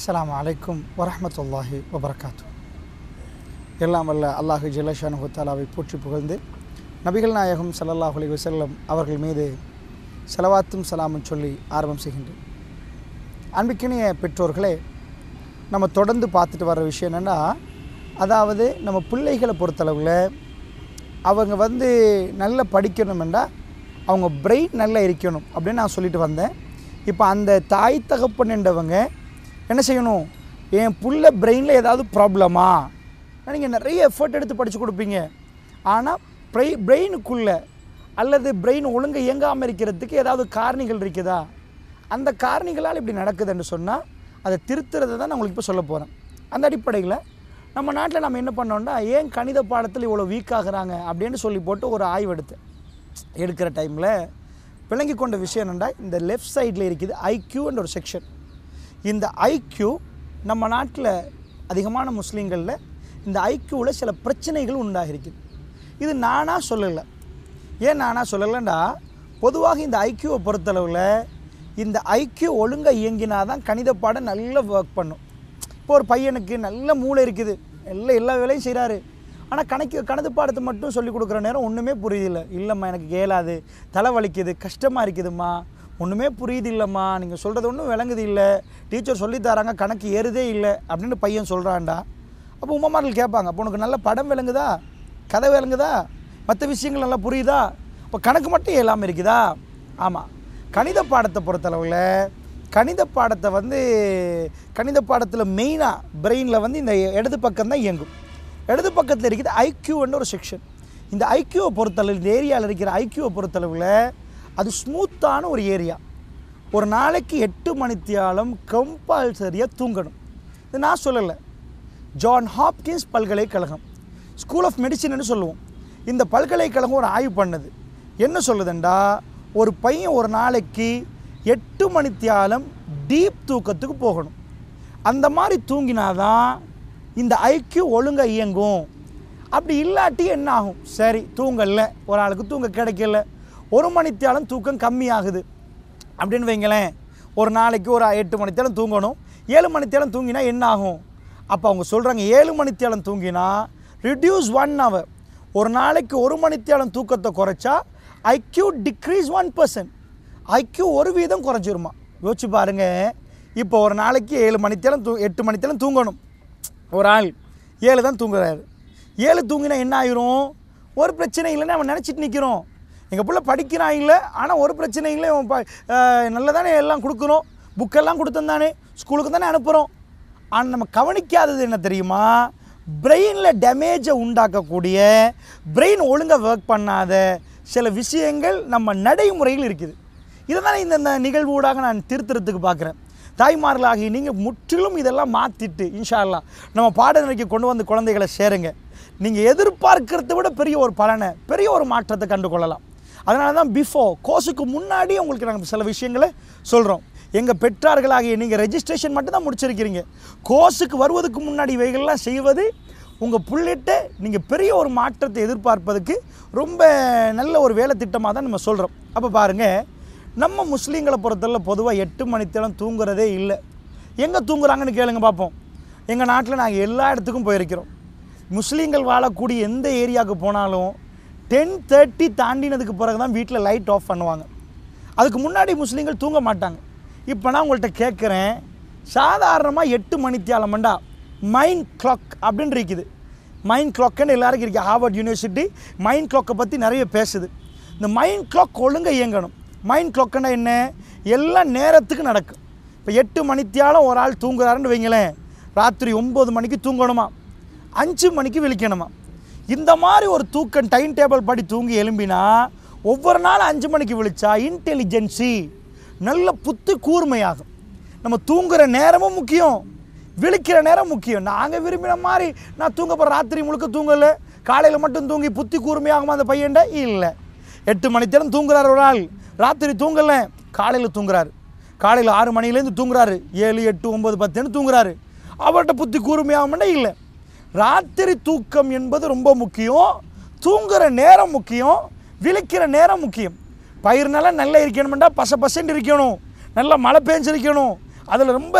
அஸ்லாம் அலைக்கும் வரமத்துல்லாஹி வபரகாத்து எல்லாம் வல்ல அல்லாஹு ஜிலஷானு ஹுத்தாலாவை போற்றி புகழ்ந்து நபிகள் நாயகம் சல்லாஹ் அலி வசல்லம் அவர்கள் மீது செலவாத்தும் சலாமும் சொல்லி ஆரம்பம் செய்கின்றேன் அன்பிக்கினிய பெற்றோர்களே நம்ம தொடர்ந்து பார்த்துட்டு வர்ற விஷயம் என்னென்னா அதாவது நம்ம பிள்ளைகளை பொறுத்தளவில் அவங்க வந்து நல்லா படிக்கணுமெண்டா அவங்க பிரெயின் நல்லா இருக்கணும் அப்படின்னு நான் சொல்லிட்டு வந்தேன் இப்போ அந்த தாய் என்றவங்க என்ன செய்யணும் என் புள்ள பிரெயினில் ஏதாவது ப்ராப்ளமா நீங்கள் நிறைய எஃபர்ட் எடுத்து படித்து கொடுப்பீங்க ஆனால் ப்ரை பிரெயினுக்குள்ளே அல்லது பிரெயின் ஒழுங்காக இயங்காமல் இருக்கிறதுக்கு ஏதாவது காரணிகள் இருக்குதா அந்த காரணிகளால் இப்படி நடக்குதுன்னு சொன்னால் அதை திருத்துறதை தான் நான் உங்களுக்கு இப்போ சொல்ல போகிறேன் அந்த அடிப்படையில் நம்ம நாட்டில் நம்ம என்ன பண்ணோம்னா ஏன் கணித பாடத்தில் இவ்வளோ வீக் ஆகுறாங்க அப்படின்னு சொல்லி போட்டு ஒரு ஆய்வு எடுத்து எடுக்கிற டைமில் விளங்கி கொண்ட விஷயம் என்னென்னா இந்த லெஃப்ட் சைடில் இருக்குது ஐக்யூன்ற ஒரு செக்ஷன் இந்த ஐக்கியூ நம்ம நாட்டில் அதிகமான முஸ்லீம்களில் இந்த ஐக்கியூவில் சில பிரச்சனைகள் உண்டாகிருக்குது இது நானாக சொல்லலை ஏன் நானாக சொல்லலைண்டா பொதுவாக இந்த ஐக்கியூவை பொறுத்தளவில் இந்த ஐக்கியூ ஒழுங்காக இயங்கினா தான் கணித பாடம் நல்லா ஒர்க் பண்ணும் இப்போ ஒரு பையனுக்கு நல்ல மூளை இருக்குது எல்லாம் எல்லா வேலையும் செய்கிறாரு ஆனால் கணக்கு கணது பாடத்தை மட்டும் சொல்லி கொடுக்குற நேரம் ஒன்றுமே புரியல இல்லைம்மா எனக்கு கேளாது தலை வலிக்குது கஷ்டமாக இருக்குதும்மா ஒன்றுமே புரியுது இல்லைம்மா நீங்கள் சொல்கிறது ஒன்றும் விளங்குது இல்லை டீச்சர் சொல்லித்தராங்க கணக்கு ஏறுதே இல்லை அப்படின்னு பையன் சொல்கிறான்டா அப்போ உமாமார்கள் கேட்பாங்க அப்போ உனக்கு நல்ல படம் விளங்குதா கதை விளங்குதா மற்ற விஷயங்கள் நல்லா புரியுதா இப்போ கணக்கு மட்டும் இல்லாமல் இருக்குதா ஆமாம் கணித பாடத்தை பொறுத்தளவில் கணித பாடத்தை வந்து கணித பாடத்தில் மெயினாக பிரெயினில் வந்து இந்த இடது பக்கம் தான் இயங்கும் இடது பக்கத்தில் இருக்குது ஐக்யூன்ற ஒரு செக்ஷன் இந்த ஐக்யூவை பொறுத்தளவு இந்த ஏரியாவில் இருக்கிற ஐக்யூவை பொறுத்தளவில் அது ஸ்மூத்தான ஒரு ஏரியா ஒரு நாளைக்கு எட்டு மணித்தியாலம் கம்பல்சரியாக தூங்கணும் இது நான் சொல்லலை ஜான் ஹாப்கின்ஸ் பல்கலைக்கழகம் ஸ்கூல் ஆஃப் மெடிசின்னு சொல்லுவோம் இந்த பல்கலைக்கழகம் ஒரு ஆய்வு பண்ணுது என்ன சொல்லுதுண்டா ஒரு பையன் ஒரு நாளைக்கு எட்டு மணித்தியாலம் டீப் தூக்கத்துக்கு போகணும் அந்த மாதிரி தூங்கினாதான் இந்த ஐக்கியூ ஒழுங்காக இயங்கும் அப்படி இல்லாட்டி என்ன ஆகும் சரி தூங்கலை ஒரு ஆளுக்கு தூங்க கிடைக்கல ஒரு மணித்தியாலும் தூக்கம் கம்மியாகுது அப்படின்னு வைங்களேன் ஒரு நாளைக்கு ஒரு எட்டு மணித்தேரம் தூங்கணும் ஏழு மணித்தேரம் தூங்கினா என்ன ஆகும் அப்போ அவங்க சொல்கிறாங்க ஏழு மணித்தேரம் தூங்கினா ரிடியூஸ் ஒன் ஹவர் ஒரு நாளைக்கு ஒரு மணித்தேரம் தூக்கத்தை குறைச்சா IQ decrease one percent IQ ஒரு வீதம் குறைஞ்சிருமா யோசிச்சு பாருங்கள் இப்போ ஒரு நாளைக்கு ஏழு மணித்தேரம் தூ எட்டு மணித்தாலும் தூங்கணும் ஒரு ஆள் ஏழு தான் தூங்குறாரு ஏழு தூங்கினா என்ன ஆயிரும் ஒரு பிரச்சனை இல்லைன்னு அவன் நினச்சிட்டு நிற்கிறோம் எங்கள் பிள்ளை படிக்கிறாங்களே ஆனால் ஒரு பிரச்சனைங்களே ப நல்லதானே எல்லாம் கொடுக்குறோம் புக்கெல்லாம் கொடுத்துருந்தானே ஸ்கூலுக்கு தானே அனுப்புகிறோம் ஆனால் நம்ம கவனிக்காதது என்ன தெரியுமா பிரெயினில் டேமேஜை உண்டாக்கக்கூடிய பிரெயின் ஒழுங்காக ஒர்க் பண்ணாத சில விஷயங்கள் நம்ம நடைமுறையில் இருக்குது இதை இந்த நிகழ்வு ஊடாக நான் திருத்துறதுக்கு பார்க்குறேன் தாய்மார்களாகி நீங்கள் முற்றிலும் இதெல்லாம் மாற்றிட்டு இன்ஷால்லா நம்ம பாடநிலைக்கு கொண்டு வந்து குழந்தைகளை சேருங்க நீங்கள் எதிர்பார்க்கறத விட பெரிய ஒரு பலனை பெரிய ஒரு மாற்றத்தை கண்டு கொள்ளலாம் அதனால தான் பிஃபோர் கோர்ஸுக்கு முன்னாடி உங்களுக்கு நாங்கள் சில விஷயங்களை சொல்கிறோம் எங்கள் பெற்றார்களாகிய நீங்கள் ரெஜிஸ்ட்ரேஷன் மட்டும்தான் முடிச்சிருக்கிறீங்க கோர்ஸுக்கு வருவதுக்கு முன்னாடி இவைகள்லாம் செய்வது உங்கள் புள்ளிட்டு நீங்கள் பெரிய ஒரு மாற்றத்தை எதிர்பார்ப்பதுக்கு ரொம்ப நல்ல ஒரு வேலை திட்டமாக தான் நம்ம சொல்கிறோம் அப்போ பாருங்கள் நம்ம முஸ்லீம்களை பொறுத்தல பொதுவாக எட்டு மணித்தளம் தூங்குறதே இல்லை எங்கே தூங்குறாங்கன்னு கேளுங்க பார்ப்போம் எங்கள் நாட்டில் நாங்கள் எல்லா இடத்துக்கும் போயிருக்கிறோம் முஸ்லீம்கள் வாழக்கூடிய எந்த ஏரியாவுக்கு போனாலும் டென் தேர்ட்டி தாண்டினதுக்கு பிறகு தான் வீட்டில் லைட் ஆஃப் பண்ணுவாங்க அதுக்கு முன்னாடி முஸ்லீம்கள் தூங்க மாட்டாங்க இப்போ நான் உங்கள்கிட்ட கேட்குறேன் சாதாரணமாக எட்டு மணி தியாலமண்டா மைண்ட் கிளாக் அப்படின்னு இருக்குது மைண்ட் கிளாக்னு எல்லாருக்கும் இருக்குது ஹார்வர்ட் யூனிவர்சிட்டி மைண்ட் கிளாக்கை பற்றி நிறைய பேசுது இந்த மைண்ட் கிளாக் ஒழுங்காக இயங்கணும் மைண்ட் கிளாக்னா என்ன எல்லா நேரத்துக்கும் நடக்கும் இப்போ எட்டு மணித்தியாலம் ஒரு ஆள் தூங்குறாருன்னு வைங்களேன் ராத்திரி ஒம்பது மணிக்கு தூங்கணுமா அஞ்சு மணிக்கு விழிக்கணுமா இந்த மாதிரி ஒரு தூக்கம் டைம் டேபிள் படி தூங்கி எழும்பினா ஒவ்வொரு நாள் அஞ்சு மணிக்கு விழிச்சா இன்டெலிஜென்சி நல்ல புத்து கூர்மையாகும் நம்ம தூங்குகிற நேரமும் முக்கியம் விழிக்கிற நேரம் முக்கியம் நாங்கள் விரும்பின மாதிரி நான் தூங்க போகிற ராத்திரி முழுக்க தூங்கலை காலையில் மட்டும் தூங்கி புத்தி கூர்மையாகுமா அந்த பையன்ட இல்லை எட்டு மணி தேரம் தூங்குறாரு ஒரு நாள் ராத்திரி தூங்கலை காலையில் தூங்குறார் காலையில் ஆறு மணிலேருந்து தூங்குறாரு ஏழு எட்டு ஒம்பது பத்துன்னு தூங்குறாரு அவர்கிட்ட புத்தி கூர்மையாகும்னா இல்லை ராத்திரி தூக்கம் என்பது ரொம்ப முக்கியம் தூங்குகிற நேரம் முக்கியம் விழிக்கிற நேரம் முக்கியம் பயிர் நல்லா நல்லா இருக்கணும்டா பச பசன்ட் இருக்கணும் நல்லா மழை பெஞ்சிருக்கணும் அதில் ரொம்ப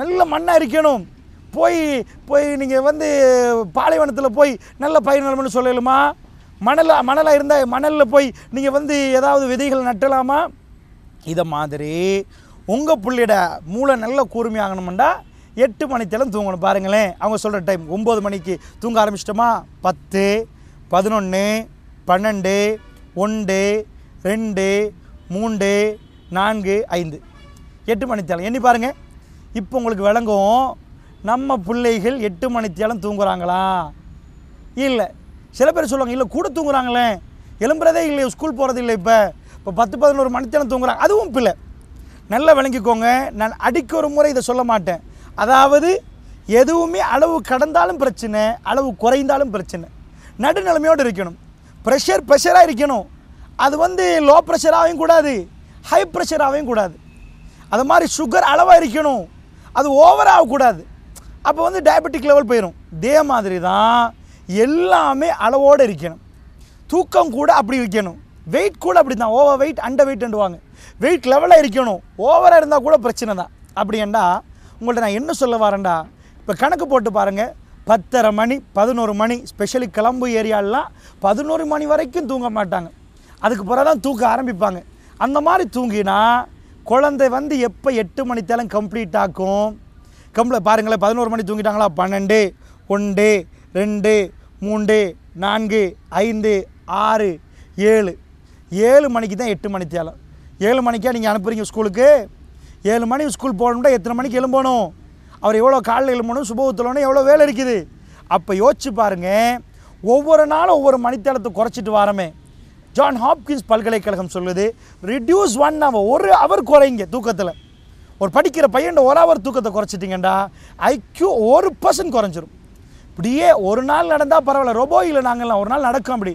நல்ல மண்ணாக இருக்கணும் போய் போய் நீங்கள் வந்து பாலைவனத்தில் போய் நல்ல பயிர் நிலம்னு சொல்லலுமா மணலாக மணலாக இருந்தால் மணலில் போய் நீங்கள் வந்து ஏதாவது விதைகள் நட்டலாமா இதை மாதிரி உங்கள் பிள்ளையிட மூளை நல்ல கூர்மையாகணும்டா எட்டு மணித்தெல்லாம் தூங்கணும் பாருங்களேன் அவங்க சொல்கிற டைம் ஒம்பது மணிக்கு தூங்க ஆரம்பிச்சிட்டோமா பத்து பதினொன்று பன்னெண்டு ஒன்று ரெண்டு மூன்று நான்கு ஐந்து எட்டு மணித்தேலம் எண்ணி பாருங்கள் இப்போ உங்களுக்கு விளங்கும் நம்ம பிள்ளைகள் எட்டு மணித்தேலம் தூங்குறாங்களா இல்லை சில பேர் சொல்லுவாங்க இல்லை கூட தூங்குறாங்களே எலும்புறதே இல்லை ஸ்கூல் போகிறது இல்லை இப்போ இப்போ பத்து பதினோரு மணித்தேலம் தூங்குறாங்க அதுவும் பிள்ளை நல்லா விளங்கிக்கோங்க நான் அடிக்க ஒரு முறை இதை சொல்ல மாட்டேன் அதாவது எதுவுமே அளவு கடந்தாலும் பிரச்சனை அளவு குறைந்தாலும் பிரச்சனை நடுநிலைமையோடு இருக்கணும் ப்ரெஷர் ப்ரெஷராக இருக்கணும் அது வந்து லோ ப்ரெஷராகவும் கூடாது ஹை ப்ரெஷராகவும் கூடாது அது மாதிரி சுகர் அளவாக இருக்கணும் அது ஓவராகக்கூடாது அப்போ வந்து டயபெட்டிக் லெவல் போயிடும் இதே மாதிரி தான் எல்லாமே அளவோடு இருக்கணும் தூக்கம் கூட அப்படி இருக்கணும் வெயிட் கூட அப்படி தான் ஓவர் வெயிட் அண்டர் வெயிட்ன்டுவாங்க வெயிட் லெவலாக இருக்கணும் ஓவராக இருந்தால் கூட பிரச்சனை தான் அப்படின்னா உங்கள்கிட்ட நான் என்ன சொல்ல வரேன்டா இப்போ கணக்கு போட்டு பாருங்கள் பத்தரை மணி பதினோரு மணி ஸ்பெஷலி கிளம்பு ஏரியாலெலாம் பதினோரு மணி வரைக்கும் தூங்க மாட்டாங்க அதுக்கு பிறகு தான் தூக்க ஆரம்பிப்பாங்க அந்த மாதிரி தூங்கினா குழந்தை வந்து எப்போ எட்டு தேலம் கம்ப்ளீட் ஆகும் கம்ப்ளீட் பாருங்களேன் பதினோரு மணி தூங்கிட்டாங்களா பன்னெண்டு ஒன்று ரெண்டு மூன்று நான்கு ஐந்து ஆறு ஏழு ஏழு மணிக்கு தான் எட்டு மணி தேலம் ஏழு மணிக்கே நீங்கள் அனுப்புகிறீங்க ஸ்கூலுக்கு ஏழு மணிக்கு ஸ்கூல் போகணும்னா எத்தனை மணிக்கு எழும்பணும் அவர் எவ்வளோ காலையில் எழும்பணும் சுபபத்தலோன்னு எவ்வளோ வேலை இருக்குது அப்போ யோசிச்சு பாருங்கள் ஒவ்வொரு நாளும் ஒவ்வொரு மணித்தளத்தை குறைச்சிட்டு வாரமே ஜான் ஹாப்கின்ஸ் பல்கலைக்கழகம் சொல்லுது ரிடியூஸ் ஒன் அவர் ஒரு அவர் குறைங்க தூக்கத்தில் ஒரு படிக்கிற பையன் ஒரு அவர் தூக்கத்தை குறைச்சிட்டிங்கண்டா ஐக்கியூ ஒரு பர்சன்ட் குறைஞ்சிரும் இப்படியே ஒரு நாள் நடந்தால் பரவாயில்ல ரொபோ இல்லை நாங்கள்லாம் ஒரு நாள் நடக்கும் அப்படி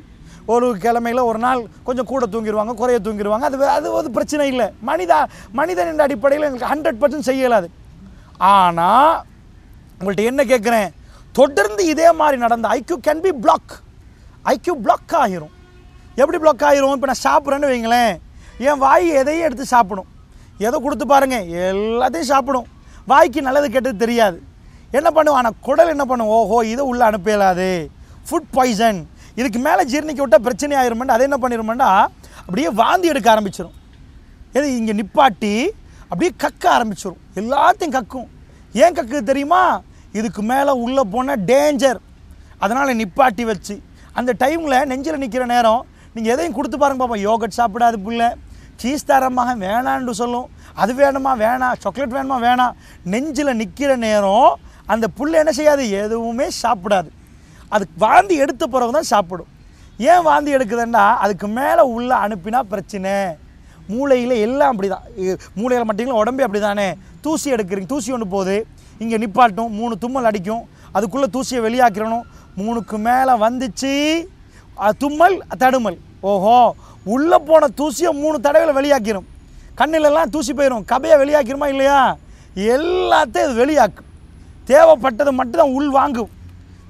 ஒரு கிழமையில் ஒரு நாள் கொஞ்சம் கூட தூங்கிடுவாங்க குறைய தூங்கிடுவாங்க அது அது ஒரு பிரச்சனை இல்லை மனிதா மனிதன் என்ற அடிப்படையில் எங்களுக்கு ஹண்ட்ரட் பர்சன்ட் செய்யலாது ஆனால் உங்கள்கிட்ட என்ன கேட்குறேன் தொடர்ந்து இதே மாதிரி நடந்த IQ can be block IQ block ஆகிரும் எப்படி பிளாக் ஆகிரும் இப்போ நான் சாப்பிட்றேன்னு வைங்களேன் என் வாய் எதையும் எடுத்து சாப்பிடும் எதை கொடுத்து பாருங்கள் எல்லாத்தையும் சாப்பிடும் வாய்க்கு நல்லது கெட்டது தெரியாது என்ன பண்ணுவோம் ஆனால் குடல் என்ன பண்ணுவோம் ஓஹோ இதை உள்ளே அனுப்பலாது ஃபுட் பாய்சன் இதுக்கு மேலே ஜீர்ணிக்க விட்டால் பிரச்சனை ஆயிருமெண்டா அதை என்ன பண்ணிடுமாண்டா அப்படியே வாந்தி எடுக்க ஆரம்பிச்சிடும் எது இங்கே நிப்பாட்டி அப்படியே கக்க ஆரம்பிச்சிடும் எல்லாத்தையும் கக்கும் ஏன் கக்குது தெரியுமா இதுக்கு மேலே உள்ளே போனால் டேஞ்சர் அதனால் நிப்பாட்டி வச்சு அந்த டைமில் நெஞ்சில் நிற்கிற நேரம் நீங்கள் எதையும் கொடுத்து பாருங்க பாப்பா யோகட் சாப்பிடாது பிள்ளை சீஸ் தரமாக வேணான்னு சொல்லும் அது வேணுமா வேணாம் சாக்லேட் வேணுமா வேணாம் நெஞ்சில் நிற்கிற நேரம் அந்த புல் என்ன செய்யாது எதுவுமே சாப்பிடாது அது வாந்தி எடுத்த பிறகு தான் சாப்பிடும் ஏன் வாந்தி எடுக்குதுன்னா அதுக்கு மேலே உள்ளே அனுப்பினா பிரச்சனை மூளையில் எல்லாம் அப்படி தான் மூளையில் மட்டும் உடம்பே அப்படி தானே தூசி எடுக்கிறீங்க தூசி ஒன்று போகுது இங்கே நிப்பாட்டும் மூணு தும்மல் அடிக்கும் அதுக்குள்ளே தூசியை வெளியாக்கிறணும் மூணுக்கு மேலே வந்துச்சு தும்மல் தடுமல் ஓஹோ உள்ளே போன தூசியை மூணு தடவையில் வெளியாக்கிடும் கண்ணிலெல்லாம் தூசி போயிடும் கபையை வெளியாக்கிருமா இல்லையா எல்லாத்தையும் அது வெளியாக்கும் தேவைப்பட்டது மட்டும்தான் உள் வாங்கும்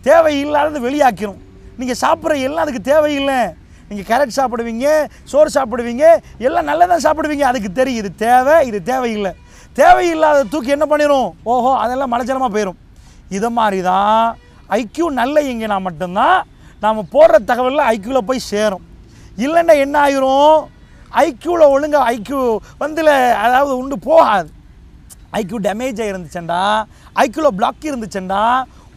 தேவையில்லாதது வெளியாக்கிடும் நீங்கள் சாப்பிட்ற எல்லாம் அதுக்கு தேவையில்லை நீங்கள் கேரட் சாப்பிடுவீங்க சோறு சாப்பிடுவீங்க எல்லாம் தான் சாப்பிடுவீங்க அதுக்கு தெரியும் இது தேவை இது தேவையில்லை தேவையில்லாத தூக்கி என்ன பண்ணிடும் ஓஹோ அதெல்லாம் மலைச்சலமாக போயிடும் இதை மாதிரி தான் ஐக்கியூ நல்ல இங்கேனா மட்டும்தான் நாம் போடுற தகவலில் ஐக்கியூவில் போய் சேரும் இல்லைன்னா என்ன ஆயிரும் ஐக்கியூவில் ஒழுங்காக ஐக்கியூ வந்து அதாவது உண்டு போகாது ஐக்கியூ டேமேஜ் ஆகிருந்துச்சேண்டா ஐக்கியூவில் பிளாக் இருந்துச்சுண்டா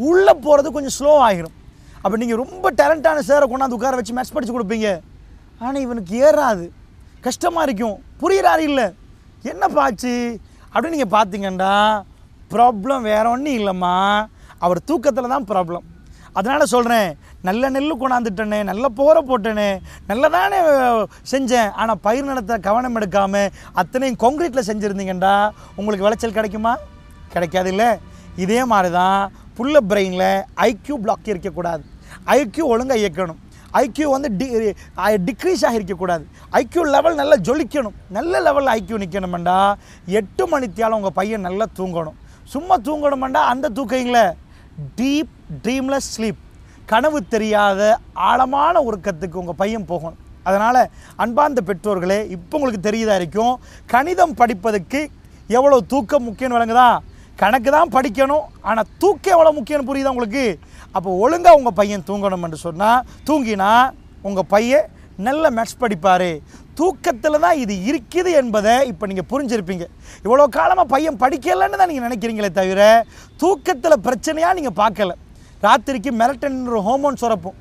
உள்ளே போகிறது கொஞ்சம் ஸ்லோ ஆகிரும் அப்போ நீங்கள் ரொம்ப டேலண்டான சேரை கொண்டாந்து உட்கார வச்சு மேட்ச் படித்து கொடுப்பீங்க ஆனால் இவனுக்கு ஏறாது கஷ்டமாக இருக்கும் புரிகிறாரு இல்லை என்ன பாச்சு அப்படின்னு நீங்கள் பார்த்தீங்கன்னா ப்ராப்ளம் வேற ஒன்றும் இல்லைம்மா அவர் தூக்கத்தில் தான் ப்ராப்ளம் அதனால் சொல்கிறேன் நல்ல நெல் கொண்டாந்துட்டேனே நல்ல போரை போட்டேனே நல்லதானே செஞ்சேன் ஆனால் பயிர் நிலத்தை கவனம் எடுக்காமல் அத்தனையும் கொங்க்ரீட்டில் செஞ்சுருந்தீங்கண்டா உங்களுக்கு விளைச்சல் கிடைக்குமா கிடைக்காது இல்லை இதே மாதிரி தான் புள்ள பிரெயினில் ஐக்யூ பிளாக் இருக்கக்கூடாது ஐக்யூ ஒழுங்காக இயக்கணும் ஐக்யூ வந்து டி டிக்ரீஸ் ஆகிருக்கக்கூடாது ஐக்யூ லெவல் நல்லா ஜொலிக்கணும் நல்ல லெவலில் ஐக்யூ நிற்கணுமெண்டா எட்டு மணித்தியாலும் உங்கள் பையன் நல்லா தூங்கணும் சும்மா தூங்கணுமெண்டா அந்த தூக்கிங்களே டீப் ட்ரீம்லெஸ் ஸ்லீப் கனவு தெரியாத ஆழமான உருக்கத்துக்கு உங்கள் பையன் போகணும் அதனால் அன்பார்ந்த பெற்றோர்களே இப்போ உங்களுக்கு தெரியுதா இருக்கும் கணிதம் படிப்பதுக்கு எவ்வளோ தூக்கம் முக்கியம் விளங்குதா கணக்கு தான் படிக்கணும் ஆனால் தூக்கம் எவ்வளோ முக்கியம்னு புரியுதா உங்களுக்கு அப்போ ஒழுங்காக உங்கள் பையன் தூங்கணும் என்று சொன்னால் தூங்கினா உங்கள் பையன் நல்ல மேக்ஸ் படிப்பார் தூக்கத்தில் தான் இது இருக்குது என்பதை இப்போ நீங்கள் புரிஞ்சிருப்பீங்க இவ்வளோ காலமாக பையன் படிக்கலைன்னு தான் நீங்கள் நினைக்கிறீங்களே தவிர தூக்கத்தில் பிரச்சனையாக நீங்கள் பார்க்கல ராத்திரிக்கு மெரட்டன் ஹோமோன் சுரப்பும்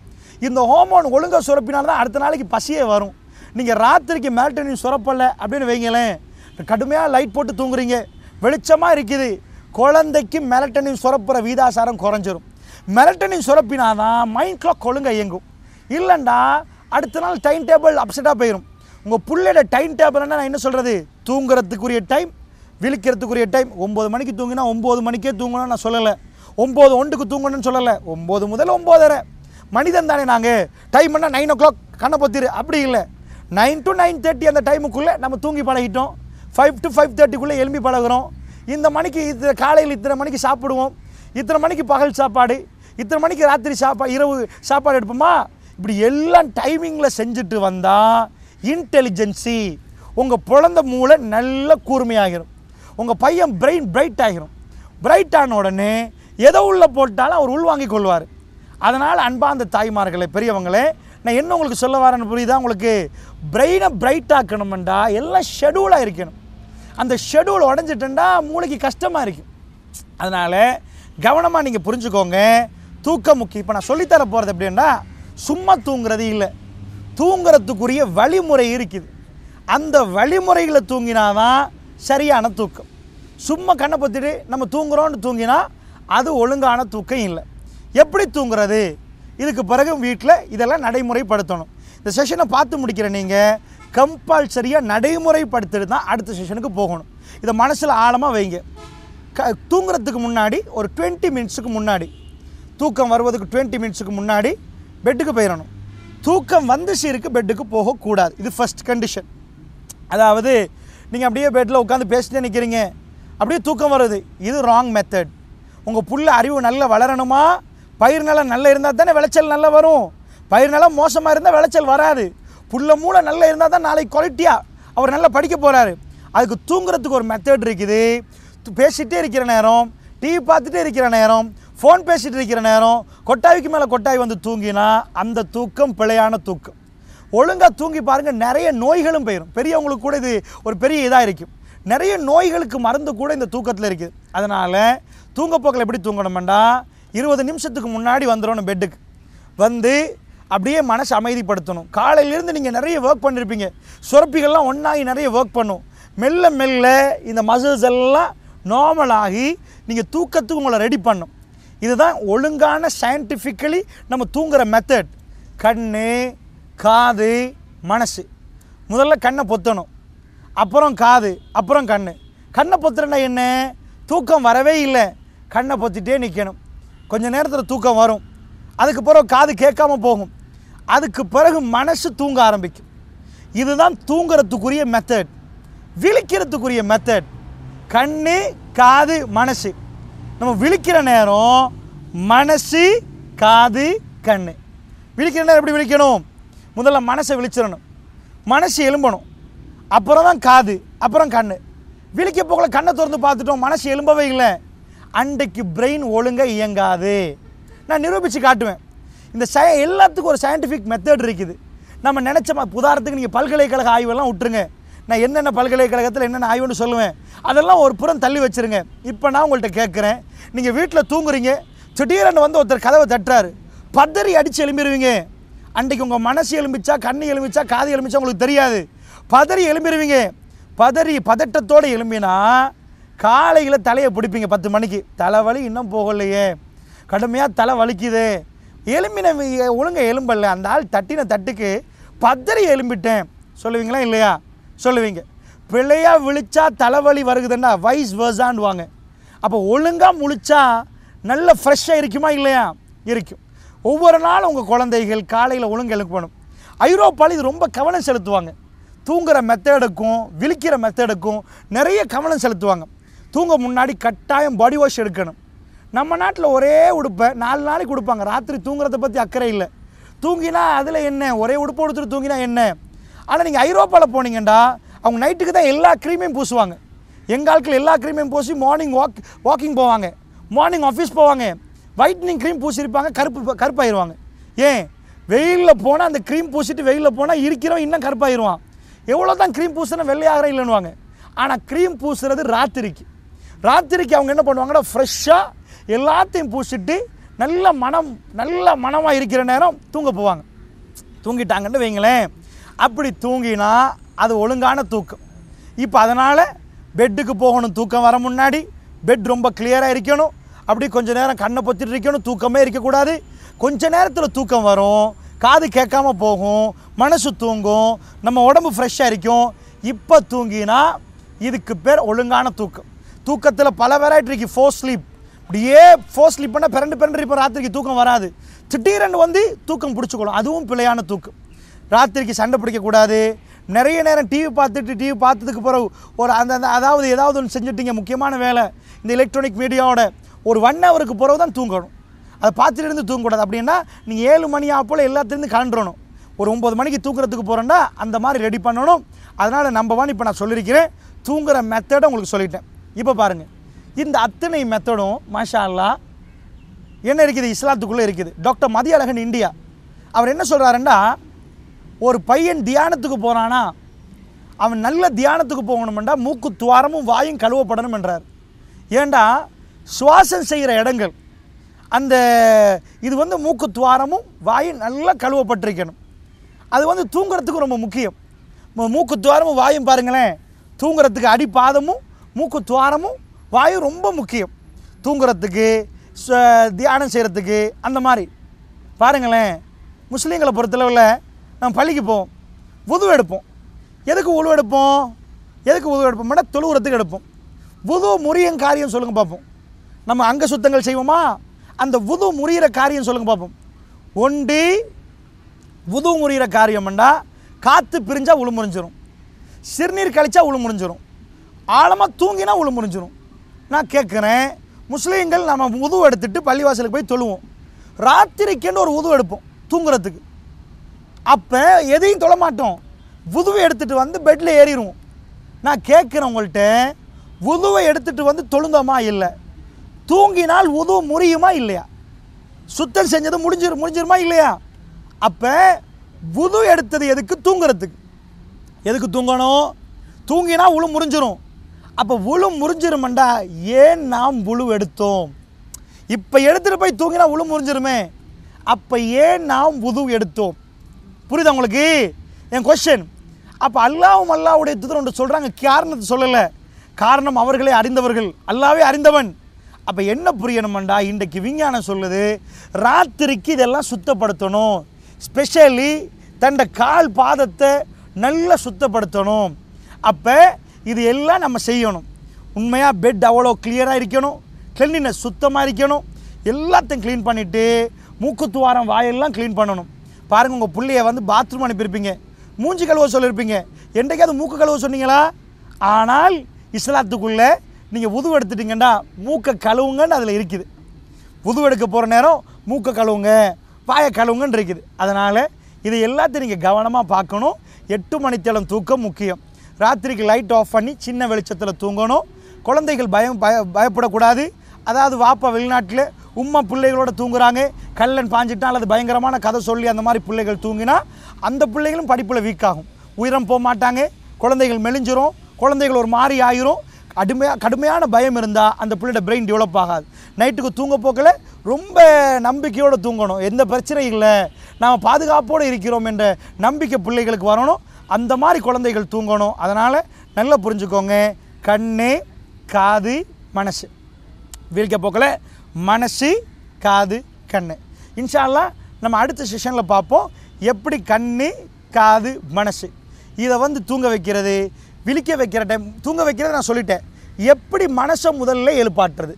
இந்த ஹோமோன் ஒழுங்காக சுரப்பினால தான் அடுத்த நாளைக்கு பசியே வரும் நீங்கள் ராத்திரிக்கு மெரட்டனின் சுரப்பலை அப்படின்னு வைங்களேன் கடுமையாக லைட் போட்டு தூங்குறீங்க வெளிச்சமாக இருக்குது குழந்தைக்கு மெலட்டனின் சுரப்புற வீதாசாரம் குறைஞ்சிரும் மெலட்டனின் சுரப்பினா தான் மைண்ட் கிளாக் கொழுங்க இயங்கும் இல்லைண்டா அடுத்த நாள் டைம் டேபிள் அப்செட்டாக போயிடும் உங்கள் பிள்ளையோட டைம் டேபிள்னா நான் என்ன சொல்கிறது தூங்குறதுக்குரிய டைம் விழிக்கிறதுக்குரிய டைம் ஒம்பது மணிக்கு தூங்கினா ஒம்பது மணிக்கே தூங்கணும்னு நான் சொல்லலை ஒம்பது ஒன்றுக்கு தூங்கணும்னு சொல்லலை ஒம்பது முதல் ஒம்போதரை மனிதன் தானே நாங்கள் டைம் பண்ணால் நைன் ஓ கிளாக் கண்ணை பொத்திரு அப்படி இல்லை நைன் டு நைன் தேர்ட்டி அந்த டைமுக்குள்ளே நம்ம தூங்கி பழகிட்டோம் ஃபைவ் டு ஃபைவ் தேர்ட்டிக்குள்ளே எழுப்பி பழகிறோம் இந்த மணிக்கு இத்தனை காலையில் இத்தனை மணிக்கு சாப்பிடுவோம் இத்தனை மணிக்கு பகல் சாப்பாடு இத்தனை மணிக்கு ராத்திரி சாப்பா இரவு சாப்பாடு எடுப்போமா இப்படி எல்லாம் டைமிங்கில் செஞ்சுட்டு வந்தால் இன்டெலிஜென்சி உங்கள் குழந்த மூளை நல்ல கூர்மையாகிடும் உங்கள் பையன் பிரெயின் பிரைட் ஆகிரும் பிரைட் ஆன உடனே எதோ உள்ளே போட்டாலும் அவர் உள்வாங்கி கொள்வார் அதனால் அந்த தாய்மார்களே பெரியவங்களே நான் என்ன உங்களுக்கு சொல்ல வரேன்னு புரியுதா உங்களுக்கு பிரெயினை பிரைட் ஆக்கணுமெண்டா எல்லாம் ஷெடியூலாக இருக்கணும் அந்த ஷெடியூல் உடஞ்சிட்டுண்டா மூளைக்கு கஷ்டமாக இருக்குது அதனால் கவனமாக நீங்கள் புரிஞ்சுக்கோங்க தூக்கம் முக்கியம் இப்போ நான் சொல்லித்தர போகிறது எப்படின்னா சும்மா தூங்குறது இல்லை தூங்குறதுக்குரிய வழிமுறை இருக்குது அந்த வழிமுறைகளை தூங்கினாதான் சரியான தூக்கம் சும்மா கண்ணை பொத்திட்டு நம்ம தூங்குறோன்னு தூங்கினா அது ஒழுங்கான தூக்கம் இல்லை எப்படி தூங்குறது இதுக்கு பிறகு வீட்டில் இதெல்லாம் நடைமுறைப்படுத்தணும் இந்த செஷனை பார்த்து முடிக்கிற நீங்கள் கம்பல்சரியாக நடைமுறைப்படுத்திட்டு தான் அடுத்த செஷனுக்கு போகணும் இதை மனசில் ஆழமாக வைங்க க தூங்குறதுக்கு முன்னாடி ஒரு டுவெண்ட்டி மினிட்ஸுக்கு முன்னாடி தூக்கம் வருவதுக்கு டுவெண்ட்டி மினிட்ஸுக்கு முன்னாடி பெட்டுக்கு போயிடணும் தூக்கம் வந்து சீருக்கு பெட்டுக்கு போகக்கூடாது இது ஃபஸ்ட் கண்டிஷன் அதாவது நீங்கள் அப்படியே பெட்டில் உட்காந்து பேசிட்டு நிற்கிறீங்க அப்படியே தூக்கம் வருது இது ராங் மெத்தட் உங்கள் புள்ள அறிவு நல்லா வளரணுமா பயிர் நிலம் நல்லா இருந்தால் தானே விளைச்சல் நல்லா வரும் பயிர் நிலம் மோசமாக இருந்தால் விளைச்சல் வராது புள்ள மூளை நல்லா இருந்தால் தான் நாளைக்கு குவாலிட்டியாக அவர் நல்லா படிக்க போகிறாரு அதுக்கு தூங்குறதுக்கு ஒரு மெத்தட் இருக்குது பேசிகிட்டே இருக்கிற நேரம் டிவி பார்த்துட்டே இருக்கிற நேரம் ஃபோன் பேசிகிட்டு இருக்கிற நேரம் கொட்டாய்க்கு மேலே கொட்டாய் வந்து தூங்கினா அந்த தூக்கம் பிழையான தூக்கம் ஒழுங்காக தூங்கி பாருங்கள் நிறைய நோய்களும் போயிடும் பெரியவங்களுக்கு கூட இது ஒரு பெரிய இதாக இருக்கும் நிறைய நோய்களுக்கு மருந்து கூட இந்த தூக்கத்தில் இருக்குது அதனால் தூங்கப்போக்கில் எப்படி தூங்கணுமெண்டா இருபது நிமிஷத்துக்கு முன்னாடி வந்துடும் பெட்டுக்கு வந்து அப்படியே மனசு அமைதிப்படுத்தணும் காலையிலேருந்து நீங்கள் நிறைய ஒர்க் பண்ணியிருப்பீங்க சுரப்பிகள்லாம் ஒன்றாகி நிறைய ஒர்க் பண்ணும் மெல்ல மெல்ல இந்த மசில்ஸ் எல்லாம் நார்மலாகி நீங்கள் தூக்கத்துக்கு உங்களை ரெடி பண்ணும் இதுதான் ஒழுங்கான சயின்டிஃபிக்கலி நம்ம தூங்குகிற மெத்தட் கண் காது மனசு முதல்ல கண்ணை பொத்தணும் அப்புறம் காது அப்புறம் கண் கண்ணை பொத்துறேன்னா என்ன தூக்கம் வரவே இல்லை கண்ணை பொத்திட்டே நிற்கணும் கொஞ்சம் நேரத்தில் தூக்கம் வரும் அதுக்கப்புறம் காது கேட்காம போகும் அதுக்கு பிறகு மனசு தூங்க ஆரம்பிக்கும் இதுதான் தூங்குறதுக்குரிய மெத்தட் விழிக்கிறதுக்குரிய மெத்தட் கண்ணு காது மனசு நம்ம விழிக்கிற நேரம் மனசு காது கண்ணு விழிக்கிற நேரம் எப்படி விழிக்கணும் முதல்ல மனசை விழிச்சிடணும் மனசு எலும்பணும் அப்புறம் தான் காது அப்புறம் கண் விழிக்க போகல கண்ணை திறந்து பார்த்துட்டோம் மனசு எலும்பவே இல்லை அன்றைக்கு பிரெயின் ஒழுங்காக இயங்காது நான் நிரூபித்து காட்டுவேன் இந்த சய எல்லாத்துக்கும் ஒரு சயின்டிஃபிக் மெத்தட் இருக்குது நம்ம நினச்சோமா உதாரணத்துக்கு நீங்கள் பல்கலைக்கழக ஆய்வெல்லாம் விட்டுருங்க நான் என்னென்ன பல்கலைக்கழகத்தில் என்னென்ன ஆய்வுன்னு சொல்லுவேன் அதெல்லாம் ஒரு புறம் தள்ளி வச்சுருங்க இப்போ நான் உங்கள்கிட்ட கேட்குறேன் நீங்கள் வீட்டில் தூங்குறீங்க திடீரென்னு வந்து ஒருத்தர் கதவை தட்டுறாரு பதறி அடித்து எழும்பிடுவீங்க அன்றைக்கு உங்கள் மனசு எலும்பிச்சா கண்ணு எலும்பிச்சா காது எலும்பிச்சா உங்களுக்கு தெரியாது பதறி எழும்பிடுவீங்க பதறி பதட்டத்தோடு எழும்பினா காலையில் தலையை பிடிப்பீங்க பத்து மணிக்கு தலைவலி இன்னும் போகலையே கடுமையாக தலை வலிக்குது எலும்பின ஒழுங்க எலும்பல்ல அந்த ஆள் தட்டின தட்டுக்கு பத்தறி எலும்பிட்டேன் சொல்லுவீங்களா இல்லையா சொல்லுவீங்க பிள்ளையாக விழிச்சா தலைவலி வருகுதுன்னா வைஸ் வேர்ஸான்வாங்க அப்போ ஒழுங்காக முழிச்சா நல்ல ஃப்ரெஷ்ஷாக இருக்குமா இல்லையா இருக்கும் ஒவ்வொரு நாளும் உங்கள் குழந்தைகள் காலையில் ஒழுங்கு எழுப்பணும் ஐரோப்பாவில் இது ரொம்ப கவனம் செலுத்துவாங்க தூங்குகிற மெத்தடுக்கும் விழிக்கிற மெத்தடுக்கும் நிறைய கவனம் செலுத்துவாங்க தூங்க முன்னாடி கட்டாயம் பாடி வாஷ் எடுக்கணும் நம்ம நாட்டில் ஒரே உடுப்பை நாலு நாளைக்கு கொடுப்பாங்க ராத்திரி தூங்குறத பற்றி அக்கறை இல்லை தூங்கினா அதில் என்ன ஒரே உடுப்பு கொடுத்துட்டு தூங்கினா என்ன ஆனால் நீங்கள் ஐரோப்பாவில் போனீங்கண்டா அவங்க நைட்டுக்கு தான் எல்லா க்ரீமையும் பூசுவாங்க எங்கள் ஆட்கள் எல்லா க்ரீமையும் பூசி மார்னிங் வாக் வாக்கிங் போவாங்க மார்னிங் ஆஃபீஸ் போவாங்க ஒயிட்னிங் க்ரீம் பூசியிருப்பாங்க கருப்பு கருப்பாயிருவாங்க ஏன் வெயிலில் போனால் அந்த க்ரீம் பூசிட்டு வெயிலில் போனால் இருக்கிறோம் இன்னும் கருப்பாயிருவான் எவ்வளோ தான் க்ரீம் பூசினா வெள்ளையாகிறேன் இல்லைன்னுவாங்க ஆனால் க்ரீம் பூசுறது ராத்திரிக்கு ராத்திரிக்கு அவங்க என்ன பண்ணுவாங்கன்னா ஃப்ரெஷ்ஷாக எல்லாத்தையும் பூசிட்டு நல்ல மனம் நல்ல மனமாக இருக்கிற நேரம் தூங்க போவாங்க தூங்கிட்டாங்கன்னு வைங்களேன் அப்படி தூங்கினா அது ஒழுங்கான தூக்கம் இப்போ அதனால் பெட்டுக்கு போகணும் தூக்கம் வர முன்னாடி பெட் ரொம்ப கிளியராக இருக்கணும் அப்படி கொஞ்சம் நேரம் கண்ணை பொத்திட்டு இருக்கணும் தூக்கமே இருக்கக்கூடாது கொஞ்ச நேரத்தில் தூக்கம் வரும் காது கேட்காம போகும் மனசு தூங்கும் நம்ம உடம்பு ஃப்ரெஷ்ஷாக இருக்கும் இப்போ தூங்கினா இதுக்கு பேர் ஒழுங்கான தூக்கம் தூக்கத்தில் பல வெரைட்டி இருக்குது ஃபோர் ஸ்லீப் அப்படியே ஃபோர் ஸ்லிப் பண்ணால் பிறண்டு பிறண்டு இப்போ ராத்திரிக்கு தூக்கம் வராது திடீரென்று வந்து தூக்கம் பிடிச்சிக்கணும் அதுவும் பிழையான தூக்கம் ராத்திரிக்கு சண்டை பிடிக்கக்கூடாது நிறைய நேரம் டிவி பார்த்துட்டு டிவி பார்த்ததுக்கு பிறகு ஒரு அந்த அதாவது ஏதாவது ஒன்று செஞ்சுட்டிங்க முக்கியமான வேலை இந்த எலக்ட்ரானிக் மீடியாவோட ஒரு ஒன் ஹவருக்கு பிறகு தான் தூங்கணும் அதை பார்த்துட்டு இருந்து தூங்கக்கூடாது அப்படின்னா நீங்கள் ஏழு மணி ஆப்போல் எல்லாத்துலேருந்து கலண்டுறணும் ஒரு ஒம்பது மணிக்கு தூங்குறதுக்கு போகிறோன்னா அந்த மாதிரி ரெடி பண்ணணும் அதனால் நம்பர் ஒன் இப்போ நான் சொல்லியிருக்கிறேன் தூங்குகிற மெத்தடை உங்களுக்கு சொல்லிட்டேன் இப்போ பாருங்கள் இந்த அத்தனை மெத்தடும் மாஷா அல்லா என்ன இருக்குது இஸ்லாத்துக்குள்ளே இருக்குது டாக்டர் மதிய அழகன் இந்தியா அவர் என்ன சொல்கிறாருண்டா ஒரு பையன் தியானத்துக்கு போகிறானா அவன் நல்ல தியானத்துக்கு போகணுமெண்டா மூக்கு துவாரமும் வாயும் கழுவப்படணும் என்றார் ஏண்டா சுவாசம் செய்கிற இடங்கள் அந்த இது வந்து மூக்கு துவாரமும் வாயும் நல்லா கழுவப்பட்டிருக்கணும் அது வந்து தூங்குறதுக்கு ரொம்ப முக்கியம் மூக்கு துவாரமும் வாயும் பாருங்களேன் தூங்குறதுக்கு அடிப்பாதமும் மூக்கு துவாரமும் வாயு ரொம்ப முக்கியம் தூங்குறதுக்கு தியானம் செய்கிறதுக்கு அந்த மாதிரி பாருங்களேன் முஸ்லீம்களை பொறுத்தளவில் நம்ம பள்ளிக்கு போவோம் உது எடுப்போம் எதுக்கு உழுவு எடுப்போம் எதுக்கு உதவு எடுப்போம்னா தொழுவுறத்துக்கு எடுப்போம் உது முறியும் காரியம் சொல்லுங்கள் பார்ப்போம் நம்ம அங்க சுத்தங்கள் செய்வோமா அந்த உது முறிகிற காரியம் சொல்லுங்கள் பார்ப்போம் ஒண்டி உது முறிகிற காரியம்ண்டா காற்று பிரிஞ்சால் உழு முறிஞ்சிடும் சிறுநீர் கழிச்சா உழு முறிஞ்சிடும் ஆழமாக தூங்கினா உழு முறிஞ்சிடும் நான் கேட்குறேன் முஸ்லீம்கள் நம்ம உது எடுத்துட்டு பள்ளிவாசலுக்கு போய் தொழுவோம் ராத்திரிக்குன்னு ஒரு உது எடுப்போம் தூங்குறதுக்கு அப்போ எதையும் தொழ மாட்டோம் உதுவை எடுத்துகிட்டு வந்து பெட்டில் ஏறிடுவோம் நான் கேட்குறேன் உங்கள்கிட்ட உதுவை எடுத்துகிட்டு வந்து தொழுந்தோமா இல்லை தூங்கினால் உதவு முறியுமா இல்லையா சுத்தம் செஞ்சது முடிஞ்சிரு முடிஞ்சிருமா இல்லையா அப்போ உது எடுத்தது எதுக்கு தூங்குறதுக்கு எதுக்கு தூங்கணும் தூங்கினா உழு முறிஞ்சிரும் அப்போ உழு முறிஞ்சிருமண்டா ஏன் நாம் உழு எடுத்தோம் இப்போ எடுத்துகிட்டு போய் தூங்கினா உழு முறிஞ்சிருமே அப்போ ஏன் நாம் உது எடுத்தோம் புரியுதா உங்களுக்கு என் கொஷின் அப்போ அல்லாவும் அல்லாவுடைய தூதர் ஒன்று சொல்கிறாங்க காரணத்தை சொல்லலை காரணம் அவர்களே அறிந்தவர்கள் அல்லாவே அறிந்தவன் அப்போ என்ன புரியணுமண்டா இன்றைக்கு விஞ்ஞானம் சொல்லுது ராத்திரிக்கு இதெல்லாம் சுத்தப்படுத்தணும் ஸ்பெஷலி தண்டை கால் பாதத்தை நல்லா சுத்தப்படுத்தணும் அப்போ இது எல்லாம் நம்ம செய்யணும் உண்மையாக பெட் அவ்வளோ கிளியராக இருக்கணும் கிளீனஸ் சுத்தமாக இருக்கணும் எல்லாத்தையும் க்ளீன் பண்ணிவிட்டு மூக்குத்துவாரம் வாயெல்லாம் க்ளீன் பண்ணணும் பாருங்கள் உங்கள் பிள்ளைய வந்து பாத்ரூம் அனுப்பியிருப்பீங்க மூஞ்சி கழுவ சொல்லியிருப்பீங்க என்றைக்காவது மூக்கு கழுவ சொன்னீங்களா ஆனால் இஸ்லாத்துக்குள்ளே நீங்கள் உதுவு எடுத்துட்டிங்கன்னா மூக்கை கழுவுங்கன்னு அதில் இருக்குது உதுவு எடுக்க போகிற நேரம் மூக்கை கழுவுங்க வாயை கழுவுங்கன்னு இருக்குது அதனால் இது எல்லாத்தையும் நீங்கள் கவனமாக பார்க்கணும் எட்டு மணித்தளம் தூக்கம் முக்கியம் ராத்திரிக்கு லைட் ஆஃப் பண்ணி சின்ன வெளிச்சத்தில் தூங்கணும் குழந்தைகள் பயம் பய பயப்படக்கூடாது அதாவது வாப்பா வெளிநாட்டில் உம்மா பிள்ளைகளோட தூங்குறாங்க கல்லன் பாஞ்சிட்டா அல்லது பயங்கரமான கதை சொல்லி அந்த மாதிரி பிள்ளைகள் தூங்கினா அந்த பிள்ளைகளும் படிப்பில் வீக் ஆகும் உயரம் போக மாட்டாங்க குழந்தைகள் மெலிஞ்சிரும் குழந்தைகள் ஒரு மாதிரி ஆயிரும் கடுமையாக கடுமையான பயம் இருந்தால் அந்த பிள்ளையோட பிரெயின் டெவலப் ஆகாது நைட்டுக்கு தூங்க போக்கில் ரொம்ப நம்பிக்கையோடு தூங்கணும் எந்த பிரச்சனையும் இல்லை நாம் பாதுகாப்போடு இருக்கிறோம் என்ற நம்பிக்கை பிள்ளைகளுக்கு வரணும் அந்த மாதிரி குழந்தைகள் தூங்கணும் அதனால் நல்லா புரிஞ்சுக்கோங்க கண் காது மனசு வீழ்க்க போக்கில் மனசு காது கண் இன்ஷால்லா நம்ம அடுத்த செஷனில் பார்ப்போம் எப்படி கண் காது மனசு இதை வந்து தூங்க வைக்கிறது விழிக்க வைக்கிற டைம் தூங்க வைக்கிறது நான் சொல்லிட்டேன் எப்படி மனசை முதல்ல எழுப்பாட்டுறது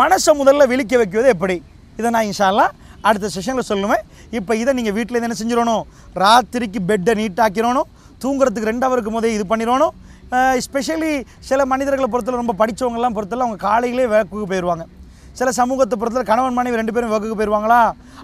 மனசை முதல்ல விழிக்க வைக்கிறது எப்படி இதை நான் இன்ஷால்லாம் அடுத்த செஷனில் சொல்லுவேன் இப்போ இதை நீங்கள் வீட்டில் என்ன செஞ்சிடணும் ராத்திரிக்கு பெட்டை நீட்டாக்கிறணும் தூங்குறதுக்கு ரெண்டு ஹவர் போதே இது பண்ணிடணும் ஸ்பெஷலி சில மனிதர்களை பொறுத்தல ரொம்ப படித்தவங்கலாம் பொறுத்தல அவங்க காலையிலே வேக்குக்கு போயிடுவாங்க சில சமூகத்தை பொறுத்தல கணவன் மனைவி ரெண்டு பேரும் வேக்குக்கு போயிடுவாங்களா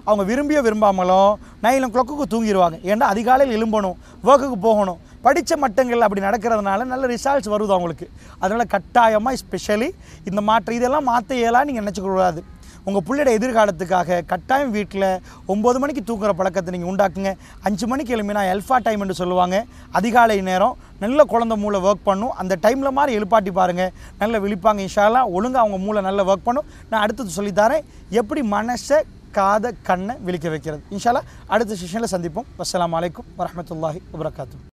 அவங்க விரும்பியோ விரும்பாமலும் நைலம் கிளக்குக்கு தூங்கிடுவாங்க ஏன்னா அதிகாலையில் எலும்பணும் வேக்குக்கு போகணும் படித்த மட்டங்கள் அப்படி நடக்கிறதுனால நல்ல ரிசல்ட்ஸ் வருது அவங்களுக்கு அதனால் கட்டாயமாக ஸ்பெஷலி இந்த மாற்றம் இதெல்லாம் மாற்ற இயலாம் நீங்கள் நினச்சிக்கூடாது உங்கள் பிள்ளையோட எதிர்காலத்துக்காக கட்டாயம் வீட்டில் ஒம்பது மணிக்கு தூங்குற பழக்கத்தை நீங்கள் உண்டாக்குங்க அஞ்சு மணிக்கு எழுப்பினா எல்ஃபா டைம் என்று சொல்லுவாங்க அதிகாலை நேரம் நல்ல குழந்த மூளை ஒர்க் பண்ணும் அந்த டைமில் மாதிரி எழுப்பாட்டி பாருங்கள் நல்லா விழிப்பாங்க இன்ஷாலாம் ஒழுங்காக அவங்க மூளை நல்லா ஒர்க் பண்ணும் நான் அடுத்தது சொல்லித்தரேன் எப்படி மனசை காத கண்ணை விழிக்க வைக்கிறது இன்ஷாலா அடுத்த செஷனில் சந்திப்போம் வசலாம் வலைக்கம் வரமத்துல்லாஹி வபரகாத்தூ